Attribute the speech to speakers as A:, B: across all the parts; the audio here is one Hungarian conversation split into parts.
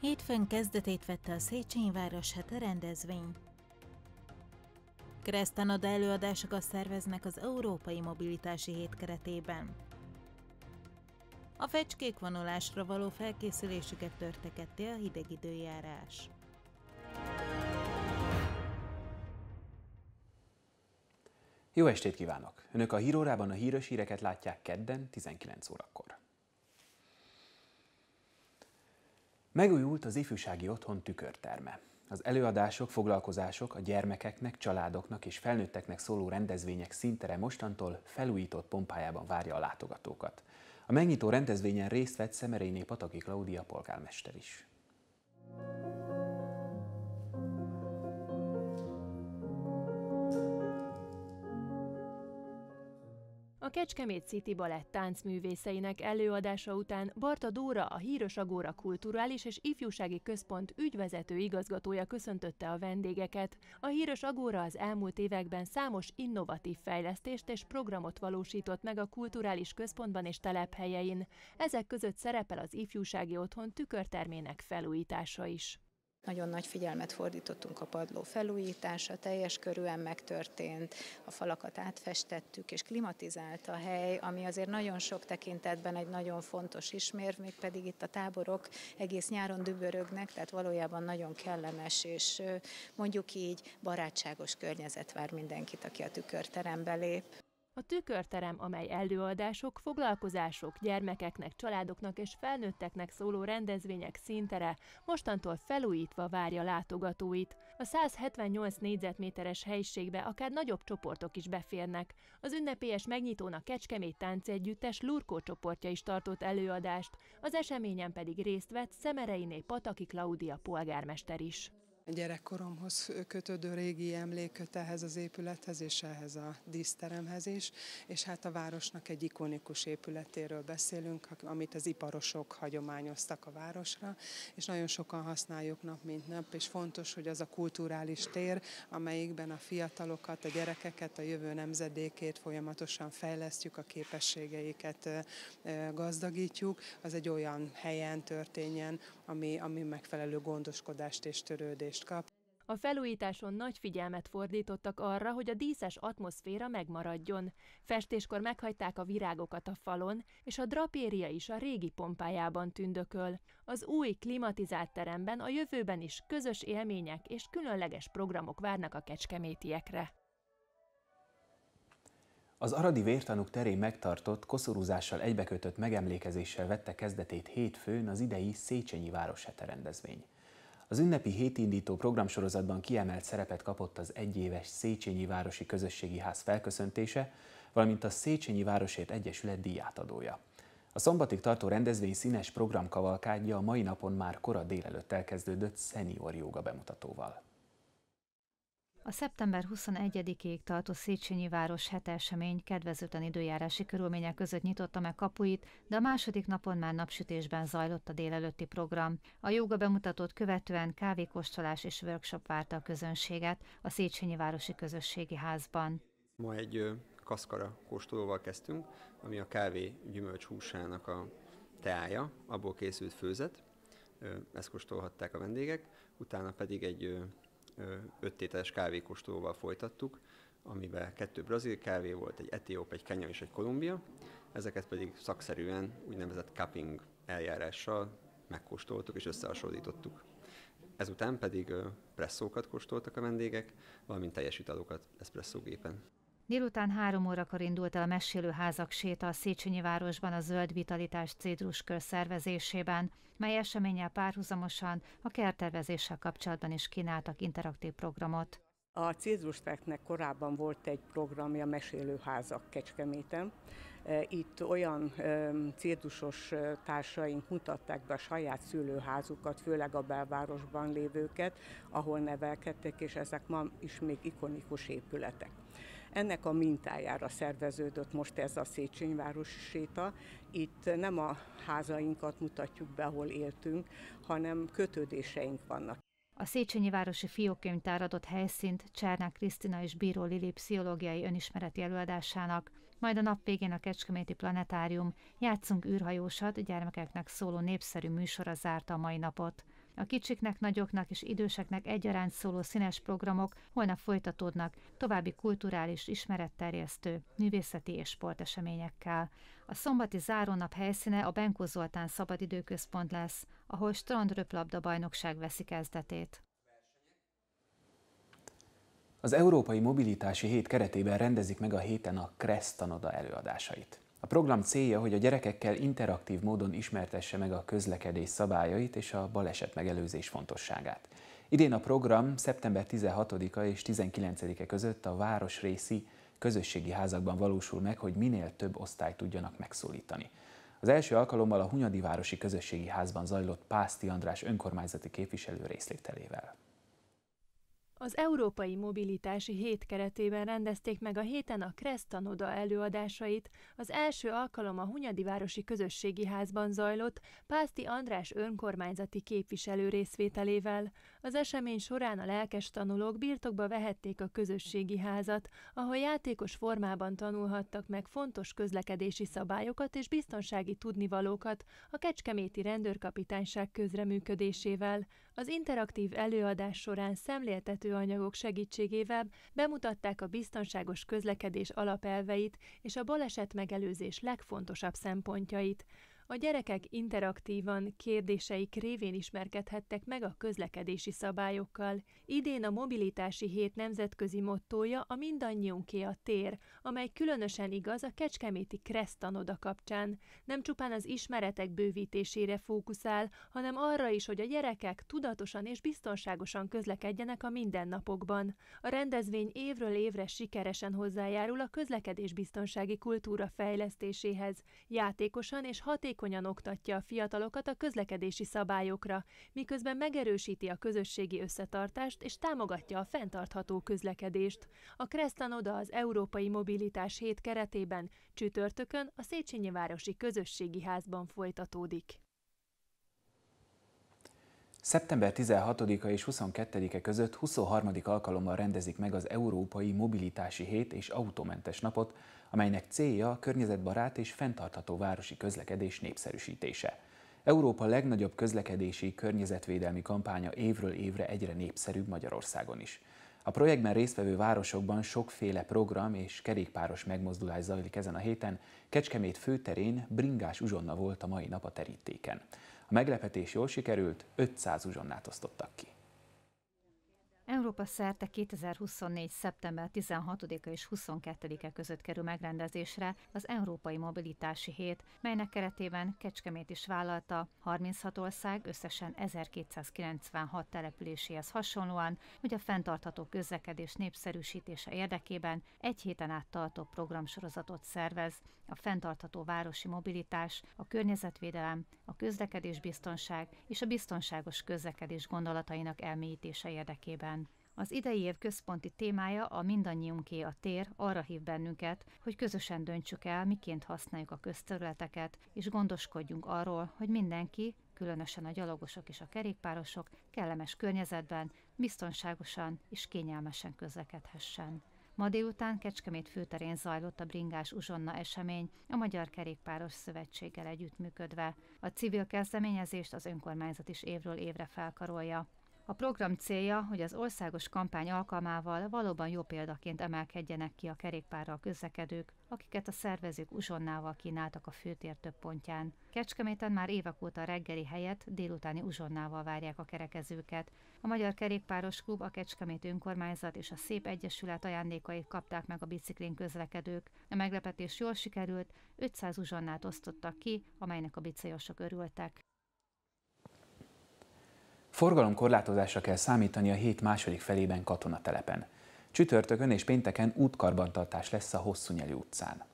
A: Hétfőn kezdetét vette a Széchenyi Város hete rendezvény. ad előadásokat szerveznek az Európai Mobilitási Hét keretében. A fecskék vonulásra való felkészülésüket törteketté a hideg időjárás.
B: Jó estét kívánok! Önök a hírórában a hírös híreket látják kedden 19 órakor. Megújult az ifjúsági otthon tükörterme. Az előadások, foglalkozások a gyermekeknek, családoknak és felnőtteknek szóló rendezvények szintere mostantól felújított pompájában várja a látogatókat. A megnyitó rendezvényen részt vett Szemerényi Pataki Klaudia polgármester is.
C: A Kecskemét City Balett táncművészeinek előadása után Barta Dóra, a Híros Agóra Kulturális és Ifjúsági Központ ügyvezető igazgatója köszöntötte a vendégeket. A Híros Agóra az elmúlt években számos innovatív fejlesztést és programot valósított meg a kulturális központban és telephelyein. Ezek között szerepel az ifjúsági otthon tükörtermének felújítása is. Nagyon nagy figyelmet fordítottunk a padló felújítása, teljes körűen megtörtént,
A: a falakat átfestettük, és klimatizált a hely, ami azért nagyon sok tekintetben egy nagyon fontos ismérv, mégpedig itt a táborok egész nyáron dübörögnek, tehát valójában nagyon kellemes, és mondjuk így barátságos környezet vár mindenkit, aki a tükörterembe lép.
C: A tükörterem, amely előadások, foglalkozások, gyermekeknek, családoknak és felnőtteknek szóló rendezvények színtere, mostantól felújítva várja látogatóit. A 178 négyzetméteres helyiségbe akár nagyobb csoportok is beférnek. Az ünnepélyes megnyitón a Kecskemét együttes Lurkó csoportja is tartott előadást, az eseményen pedig részt vett Szemereiné Pataki Klaudia polgármester is gyerekkoromhoz kötődő régi emléköt ehhez az épülethez és ehhez a díszteremhez is, és hát a városnak egy ikonikus épületéről beszélünk, amit az iparosok hagyományoztak a városra, és nagyon sokan használjuk nap mint nap, és fontos, hogy az a kulturális tér, amelyikben a fiatalokat, a gyerekeket, a jövő nemzedékét folyamatosan fejlesztjük, a képességeiket gazdagítjuk, az egy olyan helyen történjen, ami, ami megfelelő gondoskodást és törődést megújulást kap. A felújításon nagy figyelmet fordítottak arra, hogy a díszes atmoszféra megmaradjon. Festéskor meghagyták a virágokat a falon, és a drapéria is a régi pompájában tündököl. Az új klimatizált teremben a jövőben is közös élmények és különleges programok várnak a kecskemétiekre.
B: Az aradi vértanúk terén megtartott, koszorúzással egybekötött megemlékezéssel vette kezdetét hétfőn az idei Széchenyi Városete rendezvény. Az ünnepi hétindító programsorozatban kiemelt szerepet kapott az egyéves Széchenyi Városi Közösségi Ház felköszöntése, valamint a Széchenyi Városért Egyesület díjátadója. A szombatig tartó rendezvény színes programkavalkádja a mai napon már kora délelőtt elkezdődött szenior joga bemutatóval.
D: A szeptember 21-ig tartó Széchenyi város hetesemény kedvezőtlen időjárási körülmények között nyitotta meg kapuit, de a második napon már napsütésben zajlott a délelőtti program. A jóga bemutatót követően kávékostolás és workshop várta a közönséget a Széchenyi Városi Közösségi Házban.
B: Ma egy kaszkara kóstolóval kezdtünk, ami a kávé gyümölcs húsának a teája, abból készült főzet, ezt kóstolhatták a vendégek, utána pedig egy öttételes kávékóstolóval folytattuk, amiben kettő brazil kávé volt, egy etióp, egy kenya és egy kolumbia, ezeket pedig szakszerűen úgynevezett cupping eljárással megkóstoltuk és összehasonlítottuk. Ezután pedig presszókat kóstoltak a vendégek, valamint teljes italokat eszpresszógépen.
D: Délután három órakor indult el a mesélőházak séta a Széchenyi városban a Zöld Vitalitás Cédruskör szervezésében, mely eseménnyel párhuzamosan a kerttervezéssel kapcsolatban is kínáltak interaktív programot. A Cézrusteknek korábban volt egy programja Mesélőházak Kecskeméten. E, itt olyan e, cédusos e, társaink mutatták be a saját szülőházukat, főleg a belvárosban lévőket, ahol nevelkedtek, és ezek ma is még ikonikus épületek. Ennek a mintájára szerveződött most ez a Széchenyváros séta. Itt nem a házainkat mutatjuk be, hol éltünk, hanem kötődéseink vannak. A Széchenyi Városi Fiókönyvtár adott helyszínt Csernák Krisztina és Bíró Lili pszichológiai önismereti előadásának, majd a nap végén a Kecskeméti Planetárium Játszunk űrhajósat gyermekeknek szóló népszerű műsora zárta a mai napot. A kicsiknek, nagyoknak és időseknek egyaránt szóló színes programok holnap folytatódnak további kulturális ismeretterjesztő, művészeti és sporteseményekkel. A szombati zárónap helyszíne a Benkó Zoltán szabadidőközpont lesz, ahol strandröplabda bajnokság veszi kezdetét.
B: Az Európai Mobilitási Hét keretében rendezik meg a héten a Kressz előadásait. A program célja, hogy a gyerekekkel interaktív módon ismertesse meg a közlekedés szabályait és a baleset megelőzés fontosságát. Idén a program szeptember 16-a és 19-e között a városrészi közösségi házakban valósul meg, hogy minél több osztályt tudjanak megszólítani. Az első alkalommal a Hunyadi Városi Közösségi Házban zajlott Pászti András önkormányzati képviselő részlételével.
C: Az Európai Mobilitási Hét keretében rendezték meg a héten a Kressz tanoda előadásait, az első alkalom a Hunyadi Városi Közösségi Házban zajlott Pászti András önkormányzati képviselő részvételével. Az esemény során a lelkes tanulók birtokba vehették a közösségi házat, ahol játékos formában tanulhattak meg fontos közlekedési szabályokat és biztonsági tudnivalókat a Kecskeméti Rendőrkapitányság közreműködésével. Az interaktív előadás során szemléltető anyagok segítségével bemutatták a biztonságos közlekedés alapelveit és a baleset megelőzés legfontosabb szempontjait. A gyerekek interaktívan kérdéseik révén ismerkedhettek meg a közlekedési szabályokkal. Idén a mobilitási hét nemzetközi mottója a mindannyiunké a tér, amely különösen igaz a kecskeméti kresztanoda kapcsán. Nem csupán az ismeretek bővítésére fókuszál, hanem arra is, hogy a gyerekek tudatosan és biztonságosan közlekedjenek a mindennapokban. A rendezvény évről évre sikeresen hozzájárul a közlekedésbiztonsági kultúra fejlesztéséhez, játékosan és hatékonyan oktatja a fiatalokat a közlekedési szabályokra, miközben megerősíti a közösségi összetartást és támogatja a fenntartható közlekedést. A Kresztanoda az Európai Mobil Mobilitás hét keretében csütörtökön a Széchenyi Városi Közösségi Házban folytatódik.
B: Szeptember 16-a és 22-e között 23. alkalommal rendezik meg az Európai Mobilitási Hét és Autómentes Napot, amelynek célja a környezetbarát és fenntartható városi közlekedés népszerűsítése. Európa legnagyobb közlekedési környezetvédelmi kampánya évről évre egyre népszerűbb Magyarországon is. A projektben résztvevő városokban sokféle program és kerékpáros megmozdulás zajlik ezen a héten. Kecskemét főterén bringás uzsonna volt a mai nap a terítéken. A meglepetés jól sikerült, 500 uzsonnát osztottak ki.
D: Európa szerte 2024. szeptember 16-a és 22-e között kerül megrendezésre az Európai Mobilitási Hét, melynek keretében Kecskemét is vállalta 36 ország összesen 1296 településéhez hasonlóan, hogy a fenntartható közlekedés népszerűsítése érdekében egy héten át tartó programsorozatot szervez, a fenntartható városi mobilitás, a környezetvédelem, a közlekedésbiztonság és a biztonságos közlekedés gondolatainak elmélyítése érdekében. Az idei év központi témája a mindannyiunké a tér arra hív bennünket, hogy közösen döntsük el, miként használjuk a közterületeket, és gondoskodjunk arról, hogy mindenki, különösen a gyalogosok és a kerékpárosok kellemes környezetben, biztonságosan és kényelmesen közlekedhessen. Ma délután Kecskemét főterén zajlott a bringás uzsonna esemény a Magyar Kerékpáros Szövetséggel együttműködve. A civil kezdeményezést az önkormányzat is évről évre felkarolja. A program célja, hogy az országos kampány alkalmával valóban jó példaként emelkedjenek ki a kerékpárral közlekedők, akiket a szervezők uzsonnával kínáltak a főtér több pontján. Kecskeméten már évek óta reggeli helyett délutáni uzsonnával várják a kerekezőket. A Magyar Kerékpáros Klub, a Kecskemét Önkormányzat és a Szép Egyesület ajándékait kapták meg a biciklin közlekedők. A meglepetés jól sikerült, 500 uzsonnát osztottak ki, amelynek a bicajosok örültek.
B: Forgalomkorlátozásra kell számítani a hét második felében katonatelepen. Csütörtökön és pénteken útkarbantartás lesz a Hosszúnyelű utcán.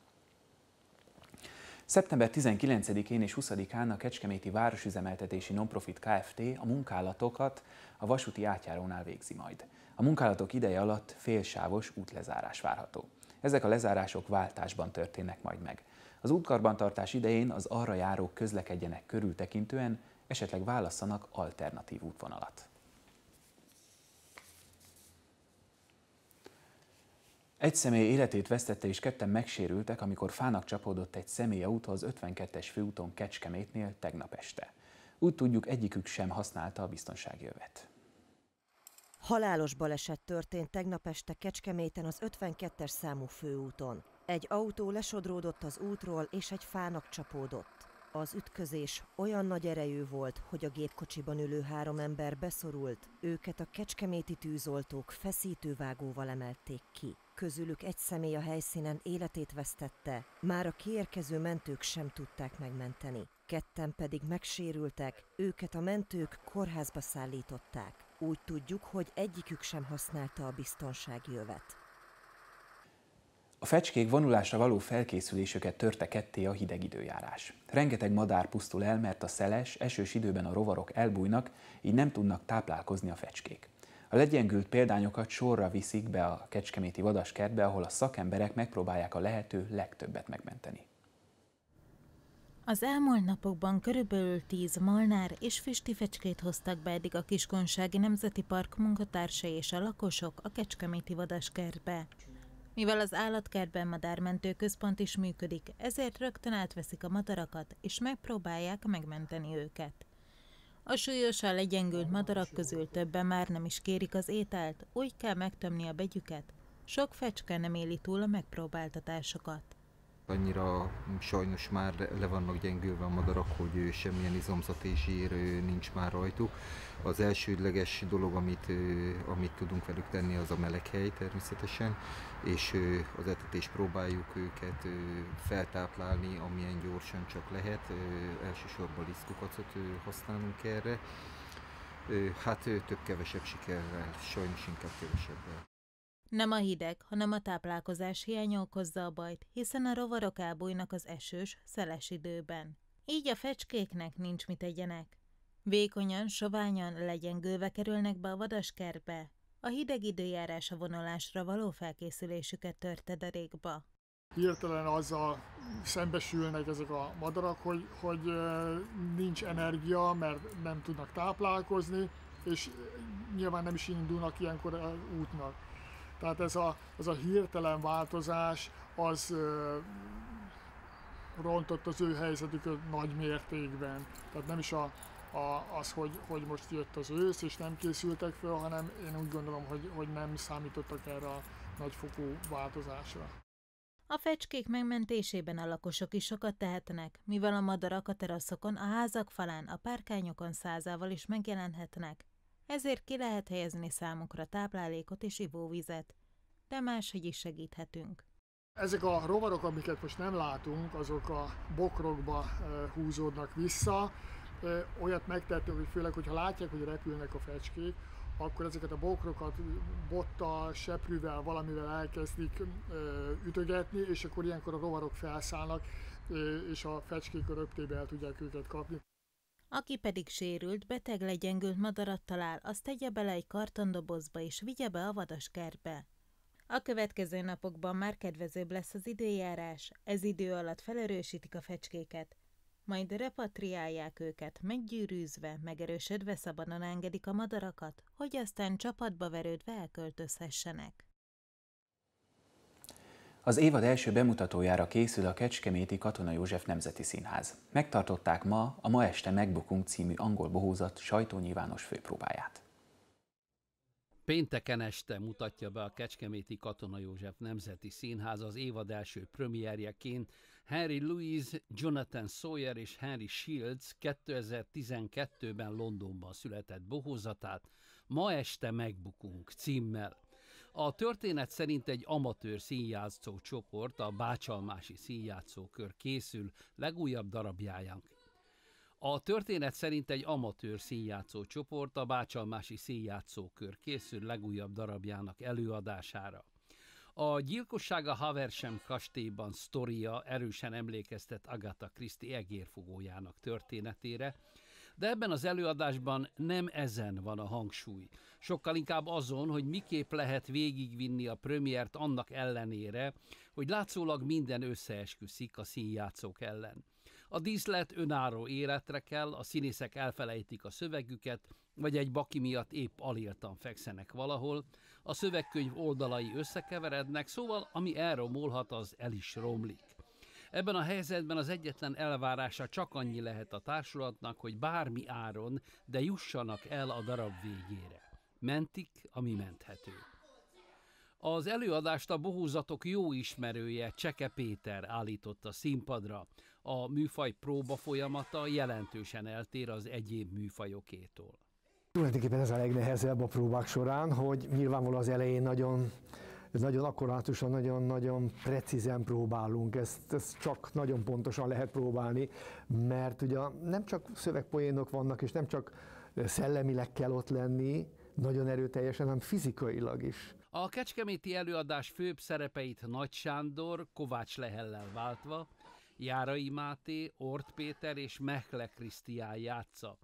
B: Szeptember 19-én és 20-án a Kecskeméti Városüzemeltetési Nonprofit Kft. a munkálatokat a vasúti átjárónál végzi majd. A munkálatok ideje alatt félsávos útlezárás várható. Ezek a lezárások váltásban történnek majd meg. Az útkarbantartás idején az arra járók közlekedjenek körültekintően, esetleg válasszanak alternatív útvonalat. Egy személy életét vesztette és ketten megsérültek, amikor fának csapódott egy autó az 52-es főúton Kecskemétnél tegnap este. Úgy tudjuk, egyikük sem használta a biztonsági övet.
D: Halálos baleset történt tegnap este Kecskeméten az 52-es számú főúton. Egy autó lesodródott az útról és egy fának csapódott. Az ütközés olyan nagy erejű volt, hogy a gépkocsiban ülő három ember beszorult, őket a kecskeméti tűzoltók feszítővágóval emelték ki. Közülük egy személy a helyszínen életét vesztette, már a kiérkező mentők sem tudták megmenteni. Ketten pedig megsérültek, őket a mentők kórházba szállították. Úgy tudjuk, hogy egyikük sem használta a biztonsági övet.
B: A fecskék vonulásra való felkészülésüket törte ketté a hideg időjárás. Rengeteg madár pusztul el, mert a szeles, esős időben a rovarok elbújnak, így nem tudnak táplálkozni a fecskék. A legyengült példányokat sorra viszik be a kecskeméti vadaskertbe, ahol a szakemberek megpróbálják a lehető legtöbbet megmenteni.
A: Az elmúlt napokban körülbelül 10 malnár és füsti fecskét hoztak be eddig a Kiskonsági Nemzeti Park munkatársai és a lakosok a Kecskeméti Vadaskertbe. Mivel az állatkertben madármentő központ is működik, ezért rögtön átveszik a madarakat, és megpróbálják megmenteni őket. A súlyosan legyengült madarak közül többen már nem is kérik az ételt, úgy kell megtömni a begyüket. Sok fecske nem éli túl a megpróbáltatásokat annyira sajnos már le vannak gyengülve a madarak, hogy semmilyen izomzat és zsír nincs már rajtuk. Az elsődleges dolog, amit, amit tudunk velük tenni, az a hely természetesen, és az etetés próbáljuk őket feltáplálni, amilyen gyorsan csak lehet.
E: Elsősorban lisztkukacot használunk erre. Hát több-kevesebb sikerrel, sajnos inkább kevesebbel.
A: Nem a hideg, hanem a táplálkozás hiánya okozza a bajt, hiszen a rovarok elbújnak az esős, szeles időben. Így a fecskéknek nincs mit egyenek. Vékonyan, soványan, legyengőve kerülnek be a vadaskerbe. A hideg időjárás a vonulásra való felkészülésüket törte derékba.
E: Hirtelen azzal szembesülnek ezek a madarak, hogy, hogy nincs energia, mert nem tudnak táplálkozni, és nyilván nem is indulnak ilyenkor útnak tehát ez a, az a hirtelen változás, az ö, rontott az ő helyzetüket nagy mértékben. Tehát nem is a, a, az, hogy, hogy most jött az ősz, és nem készültek fel, hanem én úgy gondolom, hogy, hogy nem számítottak erre a nagyfokú változásra.
A: A fecskék megmentésében a lakosok is sokat tehetnek, mivel a madarak a teraszokon, a házak falán, a párkányokon százával is megjelenhetnek ezért ki lehet helyezni számukra táplálékot és ivóvizet, de máshogy is segíthetünk.
E: Ezek a rovarok, amiket most nem látunk, azok a bokrokba eh, húzódnak vissza. Eh, olyat megtettünk, hogy főleg, hogyha látják, hogy repülnek a fecskék, akkor ezeket a bokrokat bottal, seprűvel, valamivel elkezdik ö, eh, ütögetni, és akkor ilyenkor a rovarok felszállnak, és a fecskék röptébe el tudják őket kapni.
A: Aki pedig sérült, beteg legyengült madarat talál, azt tegye bele egy kartondobozba és vigye be a vadaskertbe. A következő napokban már kedvezőbb lesz az időjárás, ez idő alatt felerősítik a fecskéket, majd repatriálják őket, meggyűrűzve, megerősödve szabadon engedik a madarakat, hogy aztán csapatba verődve elköltözhessenek.
B: Az évad első bemutatójára készül a Kecskeméti Katona József Nemzeti Színház. Megtartották ma a Ma este megbukunk című angol bohózat sajtónyilvános főpróbáját.
F: Pénteken este mutatja be a Kecskeméti Katona József Nemzeti Színház az évad első premierjeként Henry Louise, Jonathan Sawyer és Henry Shields 2012-ben Londonban született bohózatát Ma este megbukunk címmel. A történet szerint egy amatőr színjátszó csoport, a Bácsalmási Színjátszókör készül legújabb darabjájánk. A történet szerint egy amatőr színjátszó csoport a Bácsalmási Színjátszókör készül legújabb darabjának előadására. A gyilkossága Haversem kastélyban sztoria erősen emlékeztet Agatha Christie egérfogójának történetére, de ebben az előadásban nem ezen van a hangsúly. Sokkal inkább azon, hogy miképp lehet végigvinni a premiért annak ellenére, hogy látszólag minden összeesküszik a színjátszók ellen. A díszlet önáró életre kell, a színészek elfelejtik a szövegüket, vagy egy baki miatt épp aléltan fekszenek valahol, a szövegkönyv oldalai összekeverednek, szóval ami elromolhat, az el is romlik. Ebben a helyzetben az egyetlen elvárása csak annyi lehet a társulatnak, hogy bármi áron, de jussanak el a darab végére. Mentik, ami menthető. Az előadást a bohózatok jó ismerője Cseke Péter állította színpadra. A műfaj próba folyamata jelentősen eltér az egyéb műfajokétól.
E: Tulajdonképpen ez a legnehezebb a próbák során, hogy nyilvánvalóan az elején nagyon nagyon akkorátusan, nagyon-nagyon precízen próbálunk, ezt, ezt csak nagyon pontosan lehet próbálni, mert ugye nem csak szövegpoénok vannak, és nem csak szellemileg kell ott lenni, nagyon erőteljesen, hanem fizikailag is.
F: A kecskeméti előadás főbb szerepeit Nagy Sándor, Kovács Lehellel váltva, Járai Máté, Ort Péter és Mehle Krisztián játsza.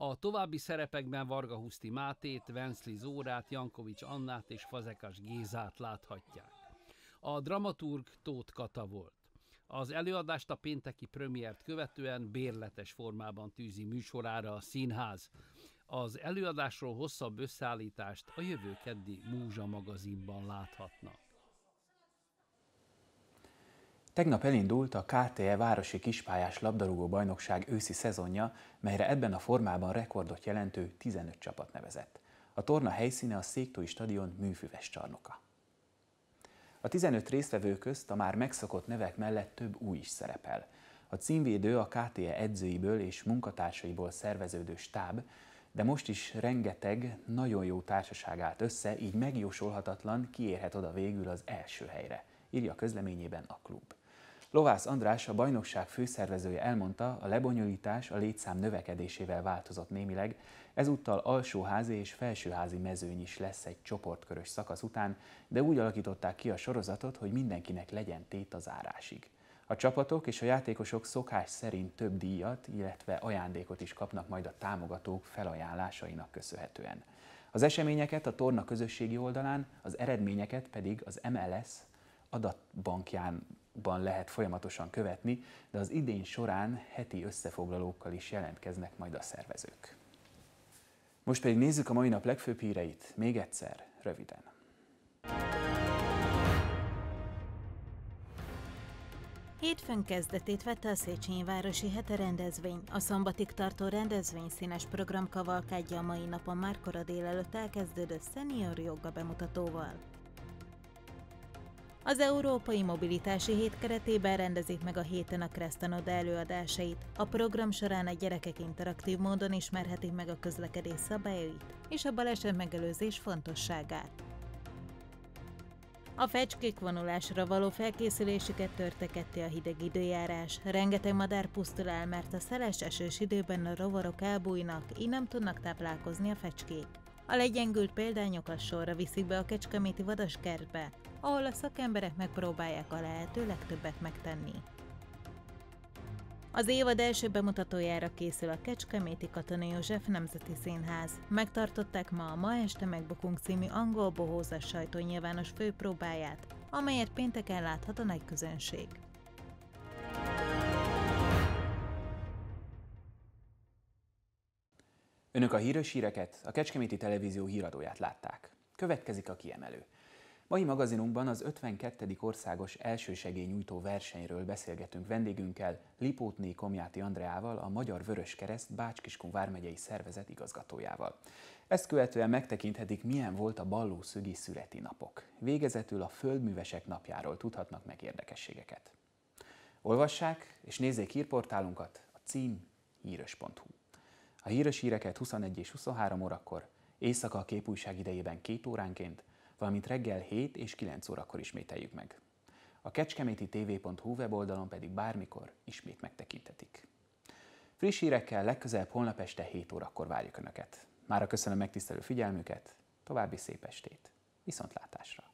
F: A további szerepekben Varga Huszti Mátét, Venszli Zórát, Jankovics Annát és Fazekas Gézát láthatják. A dramaturg Tóth Kata volt. Az előadást a pénteki premiért követően bérletes formában tűzi műsorára a színház. Az előadásról hosszabb összeállítást a jövő keddi Múzsa magazinban láthatnak.
B: Tegnap elindult a KTE Városi Kispályás Labdarúgó Bajnokság őszi szezonja, melyre ebben a formában rekordot jelentő 15 csapat nevezett. A torna helyszíne a Széktói Stadion műfüves csarnoka. A 15 résztvevő közt a már megszokott nevek mellett több új is szerepel. A címvédő a KTE edzőiből és munkatársaiból szerveződő stáb, de most is rengeteg nagyon jó társaság állt össze, így megjósolhatatlan, kiérhet oda végül az első helyre, írja közleményében a klub. Lovász András, a bajnokság főszervezője elmondta, a lebonyolítás a létszám növekedésével változott némileg, ezúttal alsóházi és felsőházi mezőny is lesz egy csoportkörös szakasz után, de úgy alakították ki a sorozatot, hogy mindenkinek legyen tét az árásig. A csapatok és a játékosok szokás szerint több díjat, illetve ajándékot is kapnak majd a támogatók felajánlásainak köszönhetően. Az eseményeket a torna közösségi oldalán, az eredményeket pedig az MLS adatbankján ban lehet folyamatosan követni, de az idén során heti összefoglalókkal is jelentkeznek majd a szervezők. Most pedig nézzük a mai nap legfőbb híreit, még egyszer, röviden.
A: Hétfőn kezdetét vette a Széchenyi Városi Hete rendezvény. A szombatig tartó rendezvény színes program kavalkádja a mai napon már kora délelőtt elkezdődött szenior joga bemutatóval. Az Európai Mobilitási Hét keretében rendezik meg a héten a Kresztanoda előadásait. A program során a gyerekek interaktív módon ismerhetik meg a közlekedés szabályait és a baleset megelőzés fontosságát. A fecskék vonulásra való felkészülésüket törte ketté a hideg időjárás. Rengeteg madár pusztul el, mert a szeles esős időben a rovarok elbújnak, így nem tudnak táplálkozni a fecskék. A legyengült példányokat sorra viszik be a Kecskeméti Vadaskertbe, ahol a szakemberek megpróbálják a lehető legtöbbet megtenni. Az évad első bemutatójára készül a Kecskeméti Katona József Nemzeti Színház. Megtartották ma a Ma este megbukunk című angol bohózás sajtó nyilvános főpróbáját, amelyet pénteken láthat a nagy közönség.
B: Önök a hírös híreket, a Kecskeméti Televízió híradóját látták. Következik a kiemelő. Mai magazinunkban az 52. országos elsősegélynyújtó versenyről beszélgetünk vendégünkkel, Lipótné Komjáti Andreával, a Magyar Vörös Kereszt Bácskiskun vármegyei szervezet igazgatójával. Ezt követően megtekinthetik, milyen volt a szügi születi napok. Végezetül a Földművesek napjáról tudhatnak meg érdekességeket. Olvassák és nézzék hírportálunkat, a cím hírös.hu. A híres híreket 21 és 23 órakor, éjszaka a képújság idejében 2 óránként, valamint reggel 7 és 9 órakor ismételjük meg. A kecskeméti tv.hu weboldalon pedig bármikor ismét megtekintetik. Friss hírekkel legközelebb holnap este 7 órakor várjuk Önöket. Mára köszönöm megtisztelő figyelmüket, további szép estét, viszontlátásra!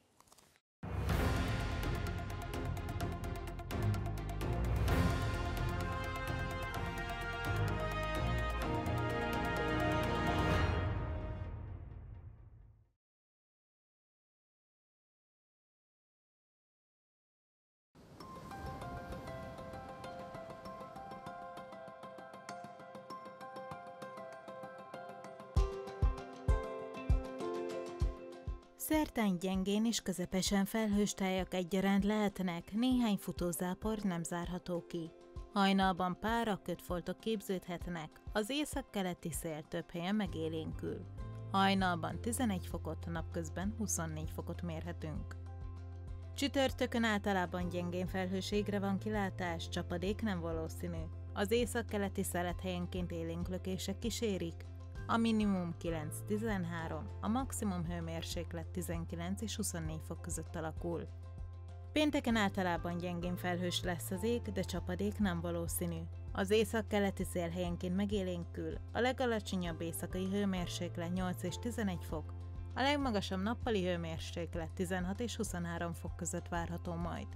A: Szerdán gyengén és közepesen felhős tájak egyaránt lehetnek, néhány futózápor nem zárható ki. Hajnalban pára kötfoltok képződhetnek, az észak-keleti szél több helyen megélénkül. Hajnalban 11 fokot, napközben 24 fokot mérhetünk. Csütörtökön általában gyengén felhőségre van kilátás, csapadék nem valószínű. Az észak-keleti szelet helyenként élénklökések kísérik, a minimum 9-13, a maximum hőmérséklet 19 és 24 fok között alakul. Pénteken általában gyengén felhős lesz az ég, de csapadék nem valószínű. Az észak-keleti szél helyenként megélénkül, a legalacsonyabb éjszakai hőmérséklet 8 és 11 fok, a legmagasabb nappali hőmérséklet 16 és 23 fok között várható majd.